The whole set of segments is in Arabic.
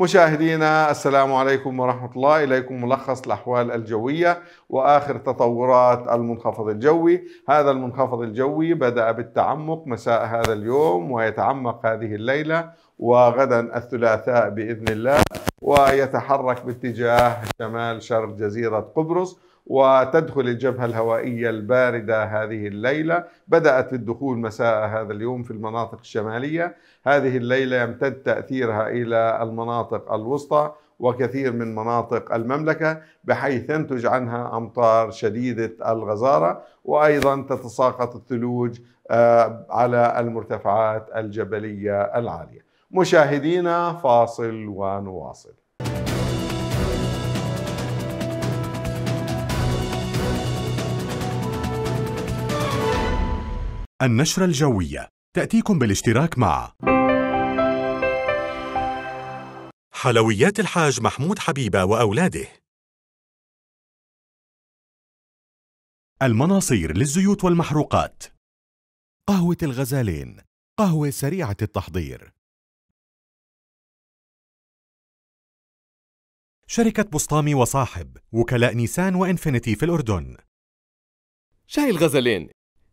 مشاهدينا السلام عليكم ورحمة الله إليكم ملخص الأحوال الجوية وآخر تطورات المنخفض الجوي هذا المنخفض الجوي بدأ بالتعمق مساء هذا اليوم ويتعمق هذه الليلة وغدا الثلاثاء بإذن الله ويتحرك باتجاه شمال شرق جزيرة قبرص وتدخل الجبهة الهوائية الباردة هذه الليلة بدأت الدخول مساء هذا اليوم في المناطق الشمالية هذه الليلة يمتد تأثيرها إلى المناطق الوسطى وكثير من مناطق المملكة بحيث تنتج عنها أمطار شديدة الغزارة وأيضا تتساقط الثلوج آه، على المرتفعات الجبلية العالية مشاهدينا فاصل ونواصل النشرة الجوية تأتيكم بالاشتراك مع حلويات الحاج محمود حبيبة وأولاده المناصير للزيوت والمحروقات قهوة الغزالين قهوة سريعة التحضير شركة بسطامي وصاحب وكلاء نيسان وإنفينيتي في الأردن شاي الغزلين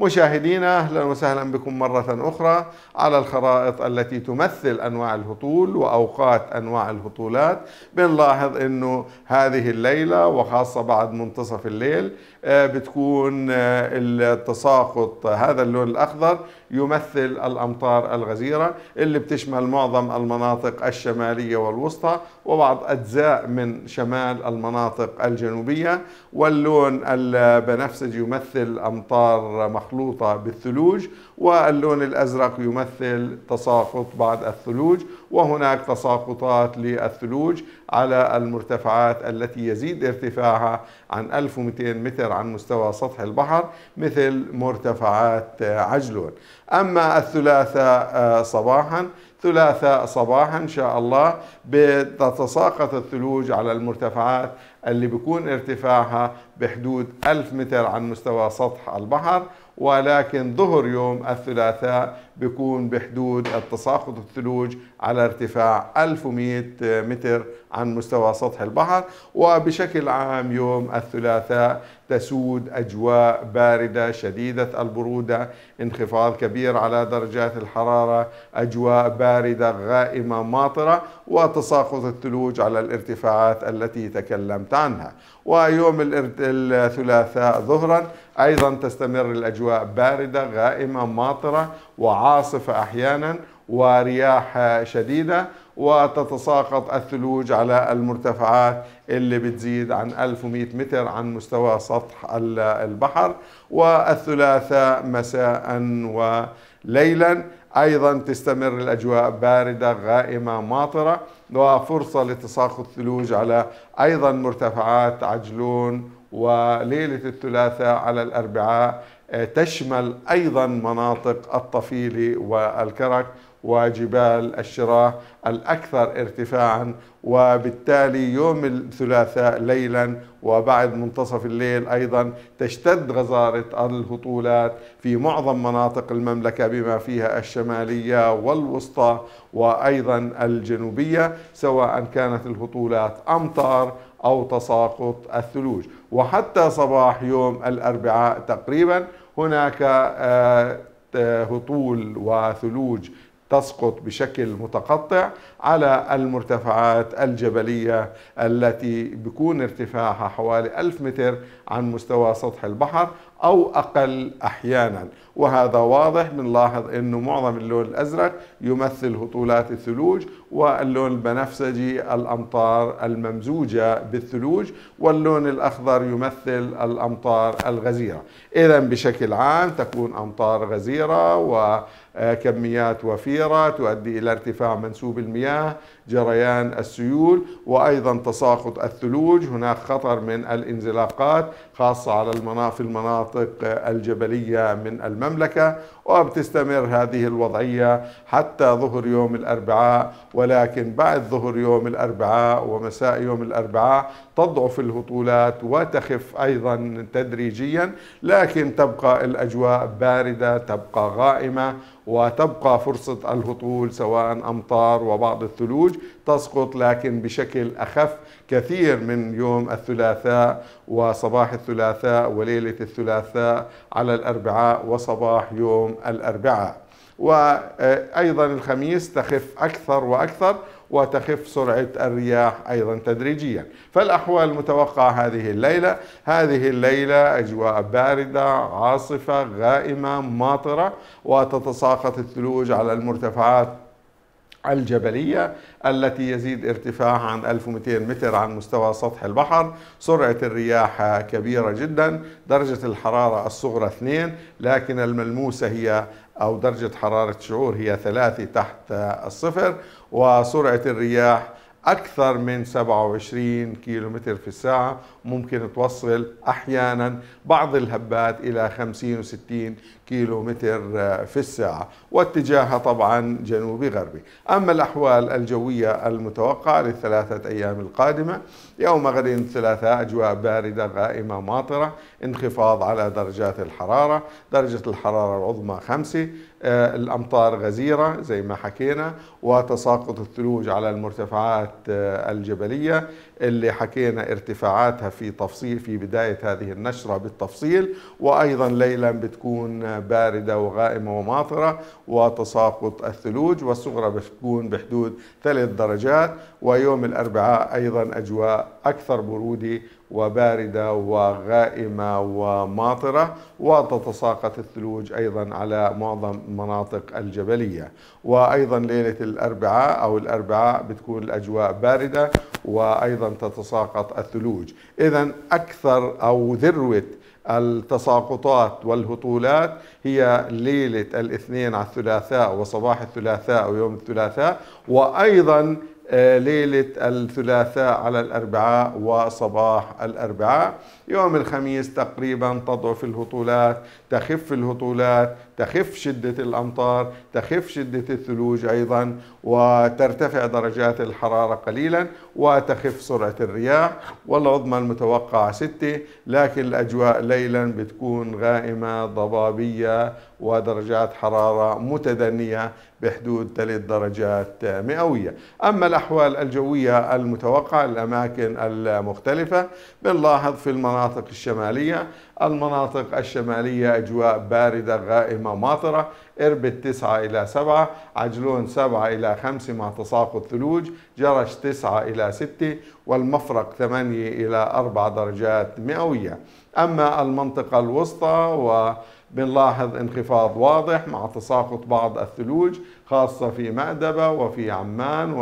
مشاهدينا اهلا وسهلا بكم مره اخرى على الخرائط التي تمثل انواع الهطول واوقات انواع الهطولات بنلاحظ انه هذه الليله وخاصه بعد منتصف الليل آه، بتكون آه، التساقط هذا اللون الاخضر يمثل الامطار الغزيره اللي بتشمل معظم المناطق الشماليه والوسطى وبعض اجزاء من شمال المناطق الجنوبيه واللون البنفسجي يمثل امطار مخ مخلوطة بالثلوج واللون الأزرق يمثل تساقط بعض الثلوج وهناك تساقطات للثلوج على المرتفعات التي يزيد ارتفاعها عن 1200 متر عن مستوى سطح البحر مثل مرتفعات عجلون أما الثلاثاء آه، صباحا ثلاثة صباحا إن شاء الله بتتساقط الثلوج على المرتفعات اللي بيكون ارتفاعها بحدود 1000 متر عن مستوى سطح البحر ولكن ظهر يوم الثلاثاء بيكون بحدود التساقط الثلوج على ارتفاع 1100 متر عن مستوى سطح البحر وبشكل عام يوم الثلاثاء تسود أجواء باردة شديدة البرودة انخفاض كبير على درجات الحرارة أجواء باردة غائمة ماطرة وتساقط الثلوج على الارتفاعات التي تكلمت عنها ويوم الثلاثاء ظهرا أيضا تستمر الأجواء باردة غائمة ماطرة وعاصفة أحيانا ورياح شديدة وتتساقط الثلوج على المرتفعات اللي بتزيد عن 1100 متر عن مستوى سطح البحر والثلاثاء مساء وليلا ايضا تستمر الاجواء بارده غائمه ماطره وفرصه لتساقط الثلوج على ايضا مرتفعات عجلون وليلة الثلاثاء على الأربعاء آه، تشمل أيضا مناطق الطفيلة والكرك وجبال الشراء الأكثر ارتفاعا وبالتالي يوم الثلاثاء ليلا وبعد منتصف الليل أيضا تشتد غزارة الهطولات في معظم مناطق المملكة بما فيها الشمالية والوسطى وأيضا الجنوبية سواء كانت الهطولات أمطار أو تساقط الثلوج وحتى صباح يوم الأربعاء تقريبا هناك آه، هطول وثلوج تسقط بشكل متقطع على المرتفعات الجبلية التي بيكون ارتفاعها حوالي 1000 متر عن مستوى سطح البحر أو أقل أحيانا وهذا واضح بنلاحظ انه معظم اللون الازرق يمثل هطولات الثلوج واللون البنفسجي الامطار الممزوجه بالثلوج واللون الاخضر يمثل الامطار الغزيره اذا بشكل عام تكون امطار غزيره و كميات وفيرة تؤدي إلى ارتفاع منسوب المياه جريان السيول وأيضا تساقط الثلوج هناك خطر من الانزلاقات خاصة على في المناطق الجبلية من المملكة المملكة وبتستمر هذه الوضعية حتى ظهر يوم الأربعاء ولكن بعد ظهر يوم الأربعاء ومساء يوم الأربعاء تضعف الهطولات وتخف ايضا تدريجيا لكن تبقى الاجواء بارده تبقى غائمه وتبقى فرصه الهطول سواء امطار وبعض الثلوج تسقط لكن بشكل اخف كثير من يوم الثلاثاء وصباح الثلاثاء وليله الثلاثاء على الاربعاء وصباح يوم الاربعاء وأيضا الخميس تخف أكثر وأكثر وتخف سرعة الرياح أيضا تدريجيا فالأحوال المتوقعة هذه الليلة هذه الليلة أجواء باردة عاصفة غائمة ماطرة وتتساقط الثلوج على المرتفعات الجبلية التي يزيد ارتفاعها عن 1200 متر عن مستوى سطح البحر سرعة الرياح كبيرة جدا درجة الحرارة الصغرى 2 لكن الملموسة هي أو درجة حرارة الشعور هي ثلاثة تحت الصفر وسرعة الرياح أكثر من 27 كيلو متر في الساعة ممكن توصل أحيانا بعض الهبات إلى 50 و60 كيلو متر آه، في الساعة واتجاهها طبعا جنوبي غربي أما الأحوال الجوية المتوقعة للثلاثة أيام القادمة يوم غد الثلاثاء أجواء باردة غائمة ماطرة انخفاض على درجات الحرارة درجة الحرارة العظمى 5 آه، الأمطار غزيرة زي ما حكينا وتساقط الثلوج على المرتفعات آه، الجبلية اللي حكينا ارتفاعاتها في تفصيل في بداية هذه النشرة بالتفصيل وأيضا ليلا بتكون باردة وغائمة وماطرة وتساقط الثلوج والصغرى بتكون بحدود ثلاث درجات ويوم الأربعاء أيضا أجواء أكثر برودة وباردة وغائمة وماطرة وتتساقط الثلوج أيضا على معظم المناطق الجبلية وأيضا ليلة الأربعاء أو الأربعاء بتكون الأجواء باردة وأيضا تتساقط الثلوج إذا أكثر أو ذروة التساقطات والهطولات هي ليلة الاثنين على الثلاثاء وصباح الثلاثاء ويوم الثلاثاء وأيضا ليلة الثلاثاء على الأربعاء وصباح الأربعاء يوم الخميس تقريبا تضعف الهطولات تخف الهطولات تخف شدة الأمطار تخف شدة الثلوج أيضا وترتفع درجات الحرارة قليلا وتخف سرعة الرياح والعظمى المتوقعة ستة لكن الأجواء ليلا بتكون غائمة ضبابية ودرجات حرارة متدنية بحدود 3 درجات مئوية أما الأحوال الجوية المتوقعة للأماكن المختلفة بنلاحظ في المناطق الشمالية المناطق الشمالية أجواء باردة غائمة ماطرة إربد 9 إلى 7 عجلون 7 إلى 5 مع تساقط ثلوج جرش 9 إلى 6 والمفرق 8 إلى 4 درجات مئوية أما المنطقة الوسطى و بنلاحظ انخفاض واضح مع تساقط بعض الثلوج خاصة في مأدبة وفي عمان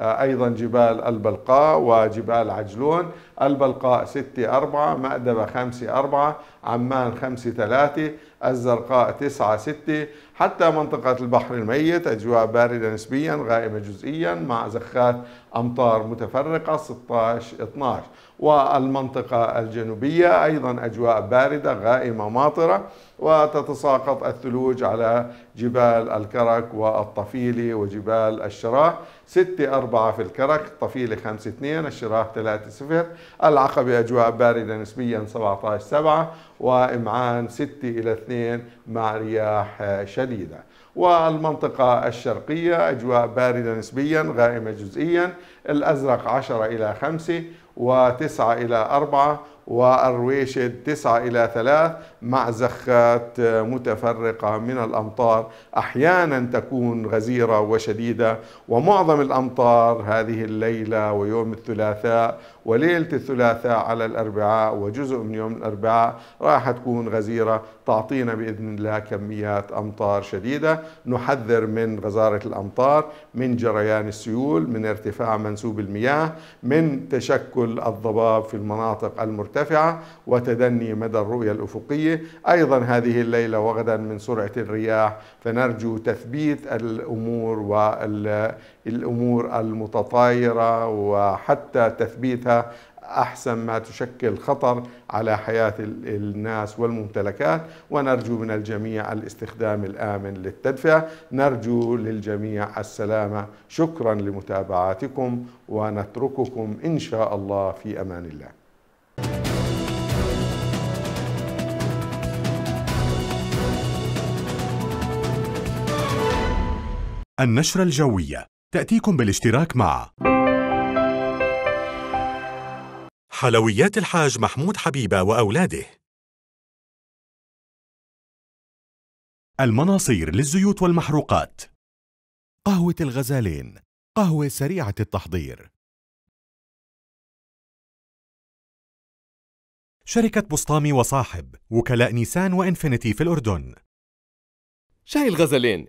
وأيضا جبال البلقاء وجبال عجلون البلقاء 6 4 مأدبة 5 4 عمان 5 3 الزرقاء 9 6 حتى منطقة البحر الميت أجواء باردة نسبيا غائمة جزئيا مع زخات أمطار متفرقة 16 12 والمنطقة الجنوبية أيضا أجواء باردة غائمة ماطرة وتتساقط الثلوج على جبال الكرك والطفيلي وجبال الشراح 6 4 في الكرك الطفيلي 5 2 الشراح 3 0 العقبة أجواء باردة نسبيا 17 7 وإمعان 6 إلى 2 مع رياح شديدة والمنطقة الشرقية أجواء باردة نسبيا غائمة جزئيا الأزرق 10 إلى 5 و9 إلى 4 والرويشد 9 إلى 3 مع زخات متفرقة من الأمطار أحيانا تكون غزيرة وشديدة ومعظم الأمطار هذه الليلة ويوم الثلاثاء وليلة الثلاثاء على الأربعاء وجزء من يوم الأربعاء راح تكون غزيرة تعطينا بإذن الله كميات أمطار شديدة نحذر من غزارة الأمطار من جريان السيول من ارتفاع منسوب المياه من تشكل الضباب في المناطق المرتفعة مرتفعة وتدني مدى الرؤية الأفقية أيضا هذه الليلة وغدا من سرعة الرياح فنرجو تثبيت الأمور والأمور المتطايرة وحتى تثبيتها احسن ما تشكل خطر على حياه الناس والممتلكات ونرجو من الجميع الاستخدام الامن للتدفئه، نرجو للجميع السلامه، شكرا لمتابعاتكم ونترككم ان شاء الله في امان الله. النشرة الجوية تأتيكم بالاشتراك مع حلويات الحاج محمود حبيبة وأولاده المناصير للزيوت والمحروقات قهوة الغزالين قهوة سريعة التحضير شركة بسطامي وصاحب وكلاء نيسان وإنفينيتي في الأردن شاي الغزلين